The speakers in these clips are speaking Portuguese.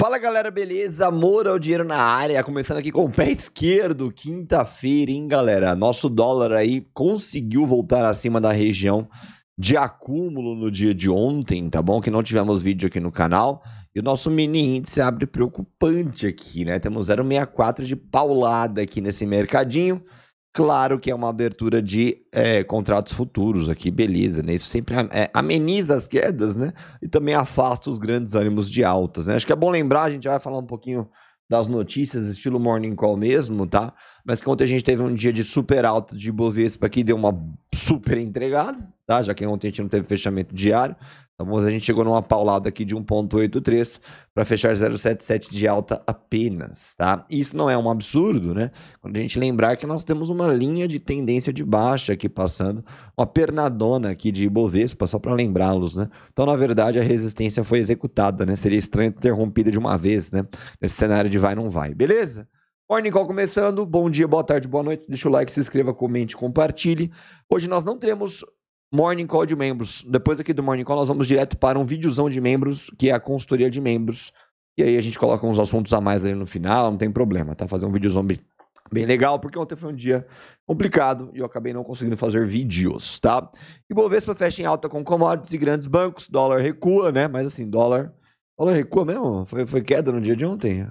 Fala galera, beleza? Amor ao dinheiro na área, começando aqui com o pé esquerdo, quinta-feira, hein galera? Nosso dólar aí conseguiu voltar acima da região de acúmulo no dia de ontem, tá bom? Que não tivemos vídeo aqui no canal. E o nosso mini índice abre preocupante aqui, né? Temos 0,64 de paulada aqui nesse mercadinho. Claro que é uma abertura de é, contratos futuros aqui, beleza, né? Isso sempre é, ameniza as quedas, né? E também afasta os grandes ânimos de altas, né? Acho que é bom lembrar, a gente vai falar um pouquinho das notícias, estilo morning call mesmo, tá? Mas que ontem a gente teve um dia de super alta de Bovespa aqui, deu uma super entregado, tá? Já que ontem a gente não teve fechamento diário. Então, a gente chegou numa paulada aqui de 1.83 para fechar 0.77 de alta apenas, tá? Isso não é um absurdo, né? Quando a gente lembrar que nós temos uma linha de tendência de baixa aqui passando, uma pernadona aqui de Ibovespa, só para lembrá-los, né? Então, na verdade, a resistência foi executada, né? Seria estranho ter rompida de uma vez, né? Nesse cenário de vai não vai, beleza? Morning Call começando. Bom dia, boa tarde, boa noite. Deixa o like, se inscreva, comente, compartilhe. Hoje nós não teremos Morning Call de membros. Depois aqui do Morning Call nós vamos direto para um videozão de membros, que é a consultoria de membros. E aí a gente coloca uns assuntos a mais ali no final, não tem problema, tá? Fazer um videozão bem, bem legal, porque ontem foi um dia complicado e eu acabei não conseguindo fazer vídeos, tá? E Bovespa fecha em alta com commodities e grandes bancos. Dólar recua, né? Mas assim, dólar... Dólar recua mesmo? Foi, foi queda no dia de ontem?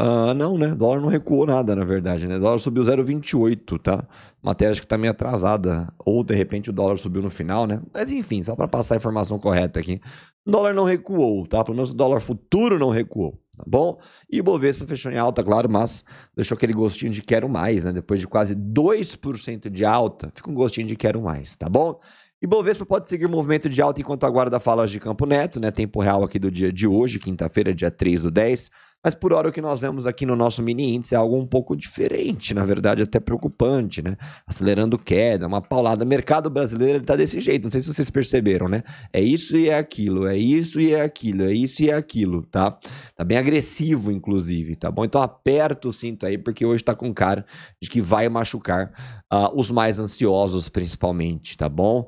Uh, não, né? O dólar não recuou nada, na verdade, né? O dólar subiu 0,28, tá? Matéria que tá meio atrasada. Ou, de repente, o dólar subiu no final, né? Mas, enfim, só para passar a informação correta aqui. O dólar não recuou, tá? Pelo menos o dólar futuro não recuou, tá bom? E o Bovespa fechou em alta, claro, mas deixou aquele gostinho de quero mais, né? Depois de quase 2% de alta, fica um gostinho de quero mais, tá bom? E Bovespa pode seguir o movimento de alta enquanto aguarda falas de Campo Neto, né? Tempo real aqui do dia de hoje, quinta-feira, dia 3 do 10. Mas por hora o que nós vemos aqui no nosso mini índice é algo um pouco diferente, na verdade, até preocupante, né? Acelerando queda, uma paulada. mercado brasileiro está desse jeito, não sei se vocês perceberam, né? É isso e é aquilo, é isso e é aquilo, é isso e é aquilo, tá? Tá bem agressivo, inclusive, tá bom? Então aperta o cinto aí, porque hoje está com cara de que vai machucar uh, os mais ansiosos, principalmente, tá bom?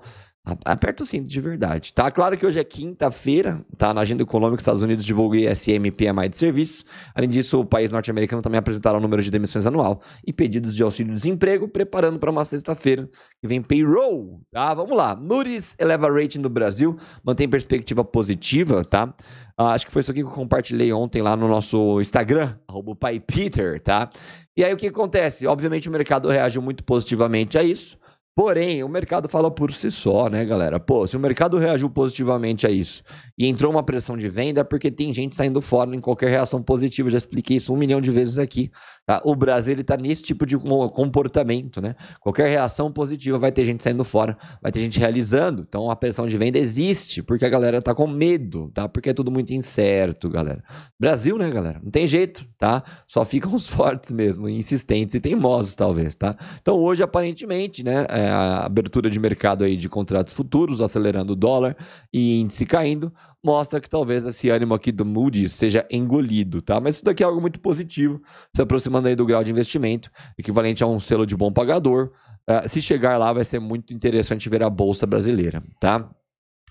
Aperta o cinto de verdade, tá? Claro que hoje é quinta-feira, tá? Na agenda econômica, Estados Unidos divulgou é ISM PMI de serviços. Além disso, o país norte-americano também apresentará o um número de demissões anual e pedidos de auxílio-desemprego, preparando para uma sexta-feira que vem payroll, tá? Vamos lá. Moody's eleva rating no Brasil, mantém perspectiva positiva, tá? Ah, acho que foi isso aqui que eu compartilhei ontem lá no nosso Instagram, PaiPeter, tá? E aí o que acontece? Obviamente o mercado reagiu muito positivamente a isso. Porém, o mercado fala por si só, né, galera? Pô, se o mercado reagiu positivamente a isso e entrou uma pressão de venda, é porque tem gente saindo fora em qualquer reação positiva. Eu já expliquei isso um milhão de vezes aqui. Tá? O Brasil ele tá nesse tipo de comportamento, né? Qualquer reação positiva vai ter gente saindo fora, vai ter gente realizando. Então a pressão de venda existe, porque a galera tá com medo, tá? Porque é tudo muito incerto, galera. Brasil, né, galera? Não tem jeito, tá? Só ficam os fortes mesmo, insistentes e teimosos, talvez, tá? Então hoje, aparentemente, né? É é, a abertura de mercado aí de contratos futuros, acelerando o dólar e índice caindo, mostra que talvez esse ânimo aqui do Moody's seja engolido, tá? Mas isso daqui é algo muito positivo, se aproximando aí do grau de investimento, equivalente a um selo de bom pagador. Uh, se chegar lá, vai ser muito interessante ver a Bolsa Brasileira, tá?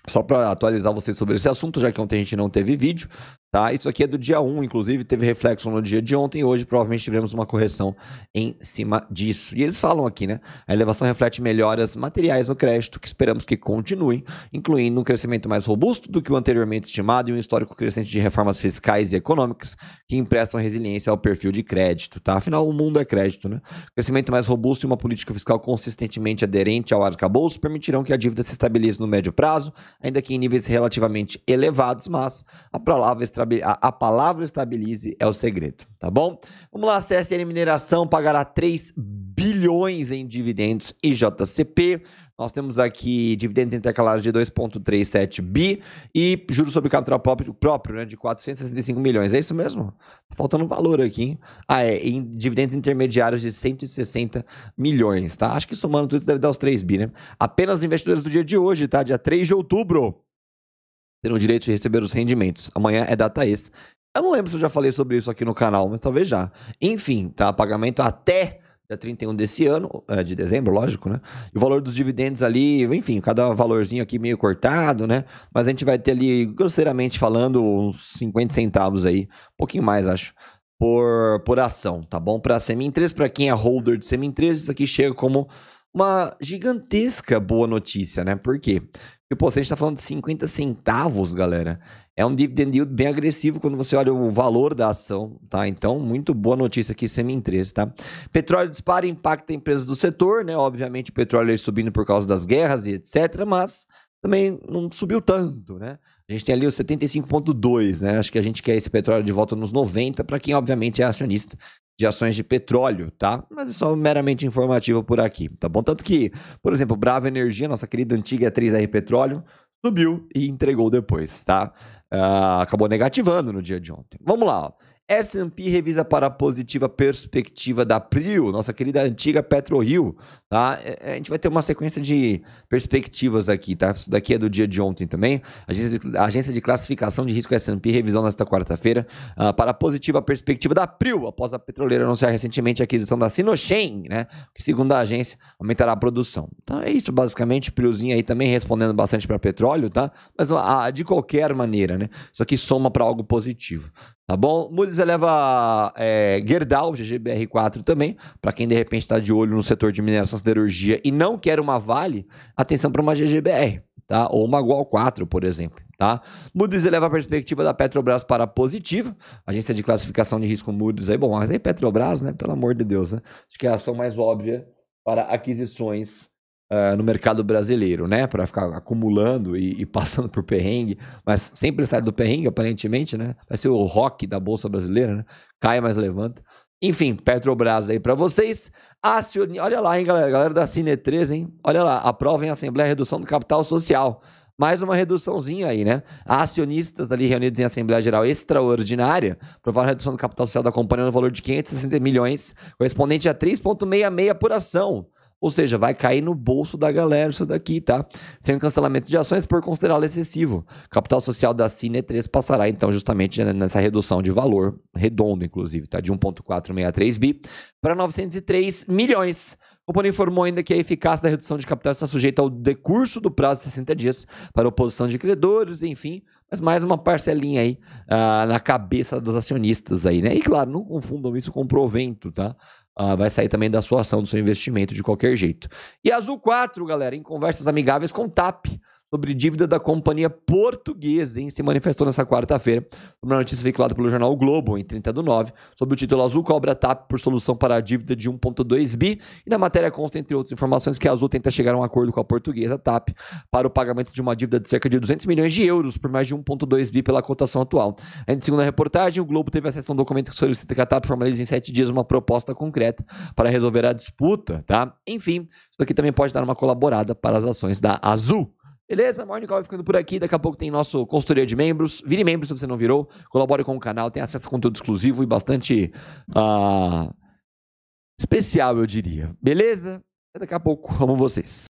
Só para atualizar vocês sobre esse assunto, já que ontem a gente não teve vídeo, Tá? Isso aqui é do dia 1, inclusive teve reflexo no dia de ontem e hoje provavelmente tivemos uma correção em cima disso. E eles falam aqui, né? A elevação reflete melhoras materiais no crédito que esperamos que continuem, incluindo um crescimento mais robusto do que o anteriormente estimado e um histórico crescente de reformas fiscais e econômicas que emprestam resiliência ao perfil de crédito, tá? Afinal, o mundo é crédito, né? Crescimento mais robusto e uma política fiscal consistentemente aderente ao arcabouço permitirão que a dívida se estabilize no médio prazo, ainda que em níveis relativamente elevados, mas a palavra a, a palavra estabilize é o segredo, tá bom? Vamos lá, CSN Mineração pagará 3 bilhões em dividendos IJCP. Nós temos aqui dividendos intercalares de 2,37 bi e juros sobre capital próprio, próprio né, de 465 milhões. É isso mesmo? Tá faltando valor aqui, hein? Ah, é. Em dividendos intermediários de 160 milhões, tá? Acho que somando tudo isso deve dar os 3 bi, né? Apenas investidores do dia de hoje, tá? Dia 3 de outubro terão direito de receber os rendimentos. Amanhã é data ex. Eu não lembro se eu já falei sobre isso aqui no canal, mas talvez já. Enfim, tá? Pagamento até dia 31 desse ano, é, de dezembro, lógico, né? E o valor dos dividendos ali, enfim, cada valorzinho aqui meio cortado, né? Mas a gente vai ter ali, grosseiramente falando, uns 50 centavos aí, um pouquinho mais, acho, por, por ação, tá bom? Para a Semin 3, para quem é holder de Semin 3, isso aqui chega como uma gigantesca boa notícia, né? Por quê? Porque, pô, se a gente tá falando de 50 centavos, galera, é um dividend yield bem agressivo quando você olha o valor da ação, tá? Então, muito boa notícia aqui, Semi-3, tá? Petróleo dispara impacta empresas do setor, né? Obviamente, o petróleo subindo por causa das guerras e etc, mas também não subiu tanto, né? A gente tem ali o 75,2, né? Acho que a gente quer esse petróleo de volta nos 90, para quem, obviamente, é acionista de ações de petróleo, tá? Mas é só meramente informativo por aqui, tá bom? Tanto que, por exemplo, Brava Energia, nossa querida antiga 3R Petróleo, subiu e entregou depois, tá? Uh, acabou negativando no dia de ontem. Vamos lá, ó. S&P revisa para positiva perspectiva da Prio, nossa querida antiga PetroRio, tá? É, é, a gente vai ter uma sequência de perspectivas aqui, tá? Isso daqui é do dia de ontem também. A agência de classificação de risco S&P revisou nesta quarta-feira uh, para positiva perspectiva da Prio, após a petroleira anunciar recentemente a aquisição da Sinochem, né? Que segundo a agência aumentará a produção. Então é isso basicamente, PRIOzinho aí também respondendo bastante para petróleo, tá? Mas de qualquer maneira, né? Isso aqui soma para algo positivo. Tá bom? Moody's eleva é, Gerdau, GGBR4 também, para quem de repente está de olho no setor de mineração siderurgia e não quer uma Vale, atenção para uma GGBR, tá? Ou uma Gual 4, por exemplo, tá? Moody's eleva a perspectiva da Petrobras para positiva, agência de classificação de risco Moody's aí, bom, mas aí Petrobras, né? Pelo amor de Deus, né? Acho que é a ação mais óbvia para aquisições uh, no mercado brasileiro, né? Para ficar acumulando e, e, passando por perrengue. Mas sempre sai do perrengue, aparentemente, né? Vai ser o rock da Bolsa Brasileira, né? Cai, mas levanta. Enfim, Petrobras aí para vocês. Acione... Olha lá, hein, galera. Galera da Cine 3, hein? Olha lá. Aprovem a Assembleia redução do capital social. Mais uma reduçãozinha aí, né? Acionistas ali reunidos em Assembleia Geral Extraordinária aprovaram a redução do capital social da companhia no valor de 560 milhões, correspondente a 3,66 por ação. Ou seja, vai cair no bolso da galera isso daqui, tá? Sem cancelamento de ações por considerá-lo excessivo. Capital social da Cine3 passará, então, justamente nessa redução de valor, redondo, inclusive, tá? De 1,463 bi para 903 milhões. O Pony informou ainda que a eficácia da redução de capital está sujeita ao decurso do prazo de 60 dias para oposição de credores, enfim, mas mais uma parcelinha aí uh, na cabeça dos acionistas aí, né? E claro, não confundam isso com provento, tá? Uh, vai sair também da sua ação, do seu investimento de qualquer jeito. E Azul 4, galera, em conversas amigáveis com o TAP sobre dívida da companhia portuguesa, hein, se manifestou nessa quarta-feira, uma notícia veiculada pelo jornal o Globo, em 30 do 9, sobre o título Azul cobra TAP tá por solução para a dívida de 1,2 bi, e na matéria consta, entre outras informações, que a Azul tenta chegar a um acordo com a portuguesa TAP para o pagamento de uma dívida de cerca de 200 milhões de euros por mais de 1,2 bi pela cotação atual. Ainda segundo a reportagem, o Globo teve acesso a um documento que solicita que a TAP formalize em 7 dias uma proposta concreta para resolver a disputa, tá? Enfim, isso aqui também pode dar uma colaborada para as ações da Azul. Beleza? Morning Call ficando por aqui. Daqui a pouco tem nosso consultoria de membros. Vire membro se você não virou. Colabore com o canal, tem acesso a conteúdo exclusivo e bastante uh, especial, eu diria. Beleza? Até daqui a pouco. Amo vocês.